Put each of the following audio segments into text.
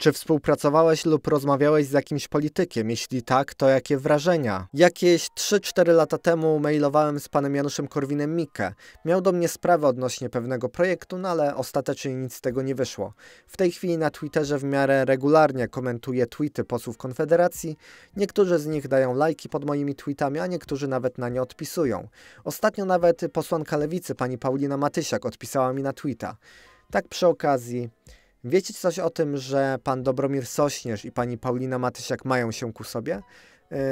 Czy współpracowałeś lub rozmawiałeś z jakimś politykiem? Jeśli tak, to jakie wrażenia? Jakieś 3-4 lata temu mailowałem z panem Januszem Korwinem-Mikke. Miał do mnie sprawę odnośnie pewnego projektu, no ale ostatecznie nic z tego nie wyszło. W tej chwili na Twitterze w miarę regularnie komentuję tweety posłów Konfederacji. Niektórzy z nich dają lajki pod moimi tweetami, a niektórzy nawet na nie odpisują. Ostatnio nawet posłanka Lewicy, pani Paulina Matysiak, odpisała mi na tweeta. Tak przy okazji, Wiecie coś o tym, że pan Dobromir Sośnierz i pani Paulina Matysiak mają się ku sobie?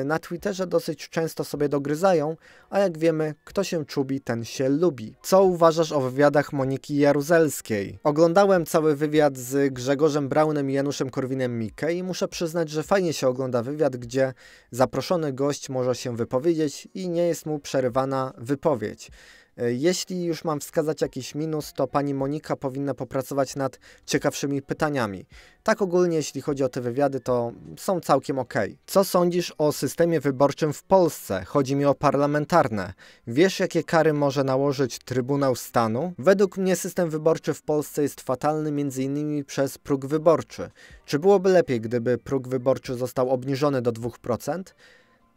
Y, na Twitterze dosyć często sobie dogryzają, a jak wiemy, kto się czubi, ten się lubi. Co uważasz o wywiadach Moniki Jaruzelskiej? Oglądałem cały wywiad z Grzegorzem Braunem i Januszem Korwinem-Mikke i muszę przyznać, że fajnie się ogląda wywiad, gdzie zaproszony gość może się wypowiedzieć i nie jest mu przerywana wypowiedź. E, jeśli już mam wskazać jakiś minus, to pani Monika powinna popracować nad ciekawszymi pytaniami. Tak ogólnie, jeśli chodzi o te wywiady, to są całkiem ok. Co sądzisz o systemie wyborczym w Polsce? Chodzi mi o parlamentarne. Wiesz, jakie kary może nałożyć Trybunał Stanu? Według mnie system wyborczy w Polsce jest fatalny m.in. przez próg wyborczy. Czy byłoby lepiej, gdyby próg wyborczy został obniżony do 2%?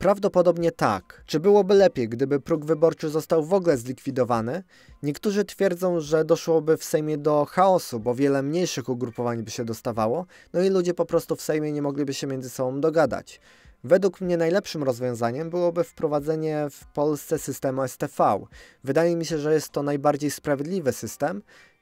Prawdopodobnie tak. Czy byłoby lepiej, gdyby próg wyborczy został w ogóle zlikwidowany? Niektórzy twierdzą, że doszłoby w Sejmie do chaosu, bo wiele mniejszych ugrupowań by się dostawało, no i ludzie po prostu w Sejmie nie mogliby się między sobą dogadać. Według mnie najlepszym rozwiązaniem byłoby wprowadzenie w Polsce systemu STV. Wydaje mi się, że jest to najbardziej sprawiedliwy system,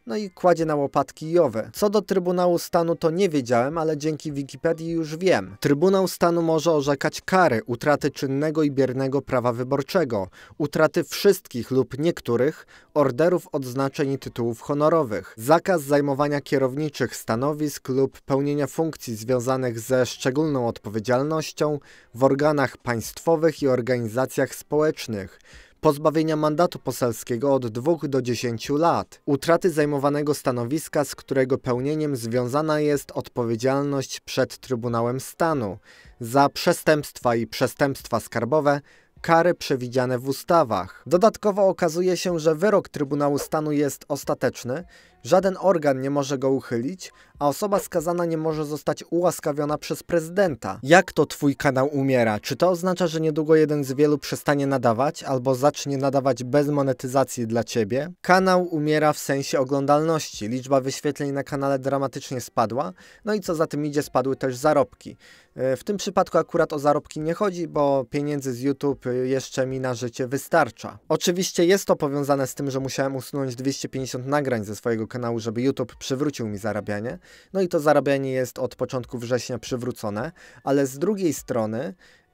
no i kładzie na łopatki Jowy. Co do Trybunału Stanu to nie wiedziałem, ale dzięki Wikipedii już wiem. Trybunał Stanu może orzekać kary utraty czynnego i biernego prawa wyborczego, utraty wszystkich lub niektórych orderów, odznaczeń i tytułów honorowych, zakaz zajmowania kierowniczych stanowisk lub pełnienia funkcji związanych ze szczególną odpowiedzialnością w organach państwowych i organizacjach społecznych, pozbawienia mandatu poselskiego od 2 do 10 lat, utraty zajmowanego stanowiska, z którego pełnieniem związana jest odpowiedzialność przed Trybunałem Stanu, za przestępstwa i przestępstwa skarbowe, kary przewidziane w ustawach. Dodatkowo okazuje się, że wyrok Trybunału Stanu jest ostateczny, żaden organ nie może go uchylić, a osoba skazana nie może zostać ułaskawiona przez prezydenta. Jak to twój kanał umiera? Czy to oznacza, że niedługo jeden z wielu przestanie nadawać albo zacznie nadawać bez monetyzacji dla ciebie? Kanał umiera w sensie oglądalności. Liczba wyświetleń na kanale dramatycznie spadła, no i co za tym idzie, spadły też zarobki. E, w tym przypadku akurat o zarobki nie chodzi, bo pieniędzy z YouTube jeszcze mi na życie wystarcza. Oczywiście jest to powiązane z tym, że musiałem usunąć 250 nagrań ze swojego kanału, żeby YouTube przywrócił mi zarabianie, no i to zarabianie jest od początku września przywrócone, ale z drugiej strony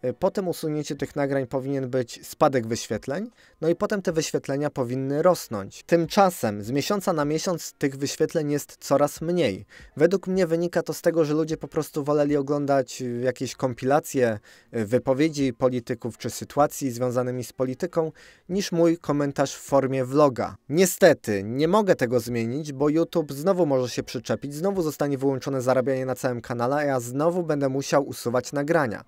E, potem usunięcie tych nagrań powinien być spadek wyświetleń, no i potem te wyświetlenia powinny rosnąć. Tymczasem z miesiąca na miesiąc tych wyświetleń jest coraz mniej. Według mnie wynika to z tego, że ludzie po prostu woleli oglądać e, jakieś kompilacje e, wypowiedzi polityków czy sytuacji związanymi z polityką, niż mój komentarz w formie vloga. Niestety, nie mogę tego zmienić, bo YouTube znowu może się przyczepić, znowu zostanie wyłączone zarabianie na całym kanale, a ja znowu będę musiał usuwać nagrania.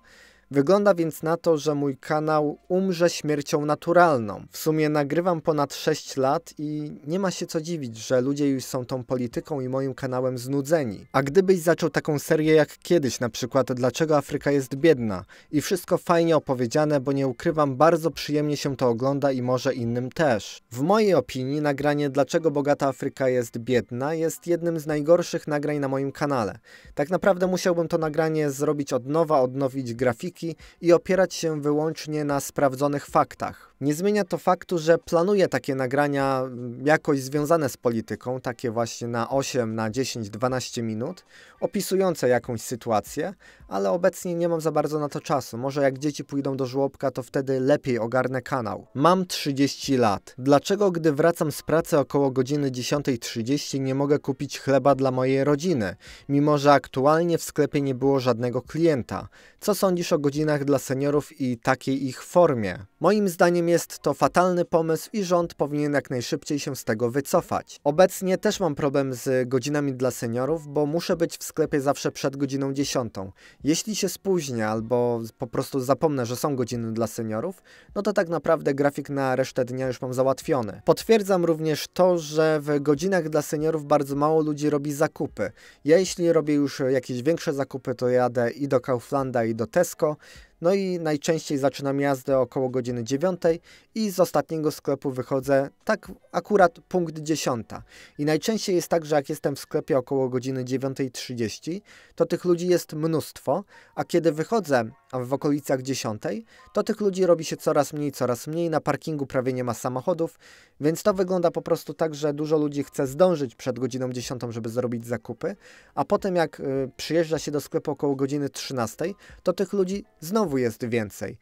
Wygląda więc na to, że mój kanał umrze śmiercią naturalną. W sumie nagrywam ponad 6 lat i nie ma się co dziwić, że ludzie już są tą polityką i moim kanałem znudzeni. A gdybyś zaczął taką serię jak kiedyś, na przykład Dlaczego Afryka jest biedna i wszystko fajnie opowiedziane, bo nie ukrywam, bardzo przyjemnie się to ogląda i może innym też. W mojej opinii nagranie Dlaczego bogata Afryka jest biedna jest jednym z najgorszych nagrań na moim kanale. Tak naprawdę musiałbym to nagranie zrobić od nowa, odnowić grafikę i opierać się wyłącznie na sprawdzonych faktach. Nie zmienia to faktu, że planuję takie nagrania mm, jakoś związane z polityką, takie właśnie na 8, na 10, 12 minut, opisujące jakąś sytuację, ale obecnie nie mam za bardzo na to czasu. Może jak dzieci pójdą do żłobka, to wtedy lepiej ogarnę kanał. Mam 30 lat. Dlaczego, gdy wracam z pracy około godziny 10.30, nie mogę kupić chleba dla mojej rodziny, mimo że aktualnie w sklepie nie było żadnego klienta? Co sądzisz o godzinach dla seniorów i takiej ich formie? Moim zdaniem jest to fatalny pomysł i rząd powinien jak najszybciej się z tego wycofać. Obecnie też mam problem z godzinami dla seniorów, bo muszę być w sklepie zawsze przed godziną 10. Jeśli się spóźnię albo po prostu zapomnę, że są godziny dla seniorów, no to tak naprawdę grafik na resztę dnia już mam załatwiony. Potwierdzam również to, że w godzinach dla seniorów bardzo mało ludzi robi zakupy. Ja jeśli robię już jakieś większe zakupy, to jadę i do Kauflanda i do Tesco, no i najczęściej zaczynam jazdę około godziny 9 i z ostatniego sklepu wychodzę tak akurat punkt 10. I najczęściej jest tak, że jak jestem w sklepie około godziny 9.30, to tych ludzi jest mnóstwo, a kiedy wychodzę w okolicach 10, to tych ludzi robi się coraz mniej, coraz mniej, na parkingu prawie nie ma samochodów, więc to wygląda po prostu tak, że dużo ludzi chce zdążyć przed godziną 10, żeby zrobić zakupy, a potem jak y, przyjeżdża się do sklepu około godziny 13, to tych ludzi znowu znowu jest więcej.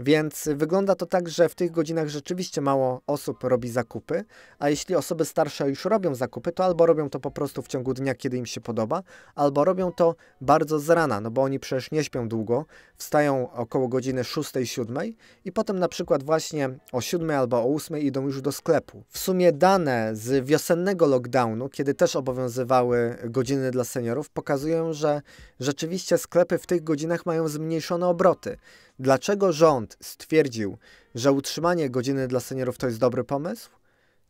Więc wygląda to tak, że w tych godzinach rzeczywiście mało osób robi zakupy, a jeśli osoby starsze już robią zakupy, to albo robią to po prostu w ciągu dnia, kiedy im się podoba, albo robią to bardzo z rana, no bo oni przecież nie śpią długo, wstają około godziny 6-7 i potem na przykład właśnie o 7 albo o 8 idą już do sklepu. W sumie dane z wiosennego lockdownu, kiedy też obowiązywały godziny dla seniorów, pokazują, że rzeczywiście sklepy w tych godzinach mają zmniejszone obroty. Dlaczego rząd stwierdził, że utrzymanie godziny dla seniorów to jest dobry pomysł?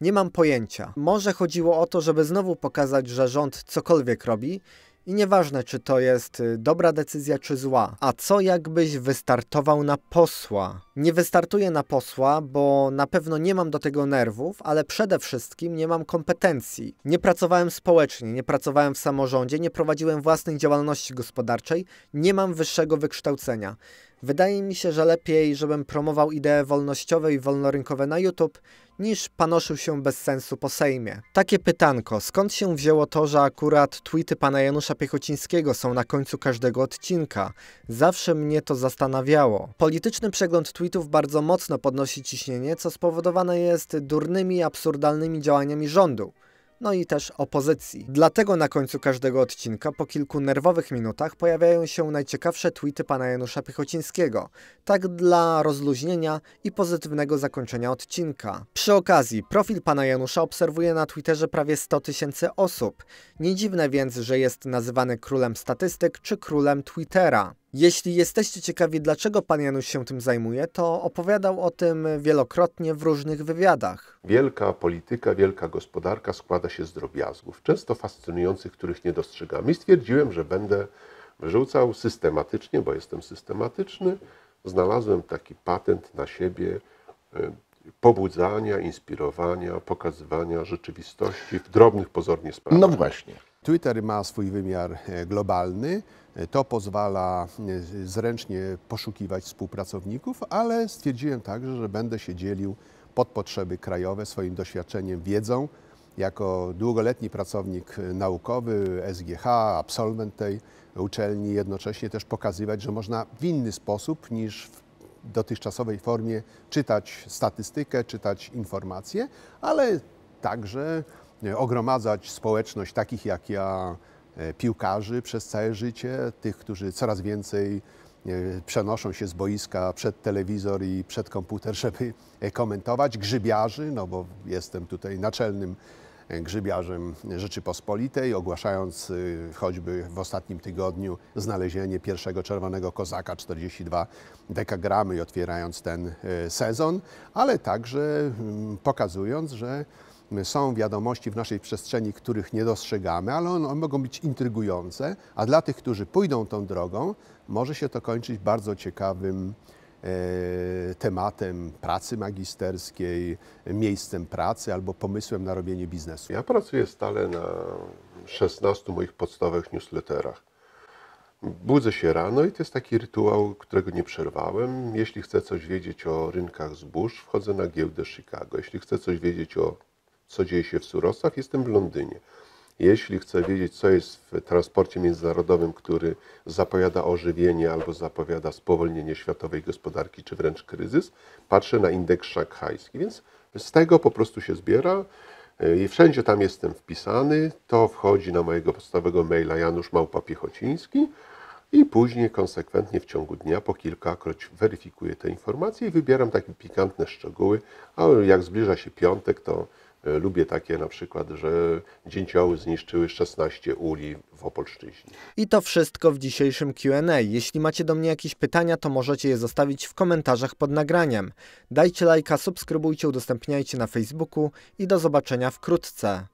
Nie mam pojęcia. Może chodziło o to, żeby znowu pokazać, że rząd cokolwiek robi i nieważne, czy to jest y, dobra decyzja, czy zła. A co jakbyś wystartował na posła? Nie wystartuję na posła, bo na pewno nie mam do tego nerwów, ale przede wszystkim nie mam kompetencji. Nie pracowałem społecznie, nie pracowałem w samorządzie, nie prowadziłem własnej działalności gospodarczej, nie mam wyższego wykształcenia. Wydaje mi się, że lepiej, żebym promował idee wolnościowe i wolnorynkowe na YouTube, niż panoszył się bez sensu po Sejmie. Takie pytanko, skąd się wzięło to, że akurat tweety pana Janusza Piechocińskiego są na końcu każdego odcinka? Zawsze mnie to zastanawiało. Polityczny przegląd tweetów bardzo mocno podnosi ciśnienie, co spowodowane jest durnymi, absurdalnymi działaniami rządu no i też opozycji. Dlatego na końcu każdego odcinka po kilku nerwowych minutach pojawiają się najciekawsze tweety pana Janusza Piechocińskiego. Tak dla rozluźnienia i pozytywnego zakończenia odcinka. Przy okazji, profil pana Janusza obserwuje na Twitterze prawie 100 tysięcy osób. Nie dziwne więc, że jest nazywany królem statystyk czy królem Twittera. Jeśli jesteście ciekawi, dlaczego pan Janusz się tym zajmuje, to opowiadał o tym wielokrotnie w różnych wywiadach. Wielka polityka, wielka gospodarka składa się z drobiazgów, często fascynujących, których nie dostrzegamy. I stwierdziłem, że będę wrzucał systematycznie, bo jestem systematyczny. Znalazłem taki patent na siebie e, pobudzania, inspirowania, pokazywania rzeczywistości w drobnych, pozornie sprawach. No właśnie. Twitter ma swój wymiar e, globalny. E, to pozwala e, zręcznie poszukiwać współpracowników, ale stwierdziłem także, że będę się dzielił pod potrzeby krajowe swoim doświadczeniem, wiedzą. Jako długoletni pracownik naukowy SGH, absolwent tej uczelni, jednocześnie też pokazywać, że można w inny sposób niż w dotychczasowej formie czytać statystykę, czytać informacje, ale także E, ogromadzać społeczność takich jak ja, e, piłkarzy przez całe życie, tych, którzy coraz więcej e, przenoszą się z boiska przed telewizor i przed komputer, żeby komentować, grzybiarzy, no bo jestem tutaj naczelnym grzybiarzem Rzeczypospolitej, ogłaszając choćby w ostatnim tygodniu znalezienie pierwszego czerwonego kozaka 42 dekagramy i otwierając ten sezon, ale także mm, pokazując, że są wiadomości w naszej przestrzeni, których nie dostrzegamy, ale one mogą być intrygujące, a dla tych, którzy pójdą tą drogą, może się to kończyć bardzo ciekawym e, tematem pracy magisterskiej, miejscem pracy albo pomysłem na robienie biznesu. Ja pracuję stale na 16 moich podstawowych newsletterach. Budzę się rano i to jest taki rytuał, którego nie przerwałem. Jeśli chcę coś wiedzieć o rynkach zbóż, wchodzę na giełdę Chicago. Jeśli chcę coś wiedzieć o co dzieje się w surowcach, jestem w Londynie. Jeśli chcę wiedzieć, co jest w transporcie międzynarodowym, który zapowiada ożywienie albo zapowiada spowolnienie światowej gospodarki, czy wręcz kryzys, patrzę na indeks szanghajski. Więc z tego po prostu się zbiera i wszędzie tam jestem wpisany. To wchodzi na mojego podstawowego maila Janusz Małpa Piechociński i później konsekwentnie w ciągu dnia po kilkakroć weryfikuję te informacje i wybieram takie pikantne szczegóły, a jak zbliża się piątek, to E, lubię takie na przykład, że dzięcioły zniszczyły 16 uli w Opolszczyźnie. I to wszystko w dzisiejszym Q&A. Jeśli macie do mnie jakieś pytania, to możecie je zostawić w komentarzach pod nagraniem. Dajcie lajka, subskrybujcie, udostępniajcie na Facebooku i do zobaczenia wkrótce.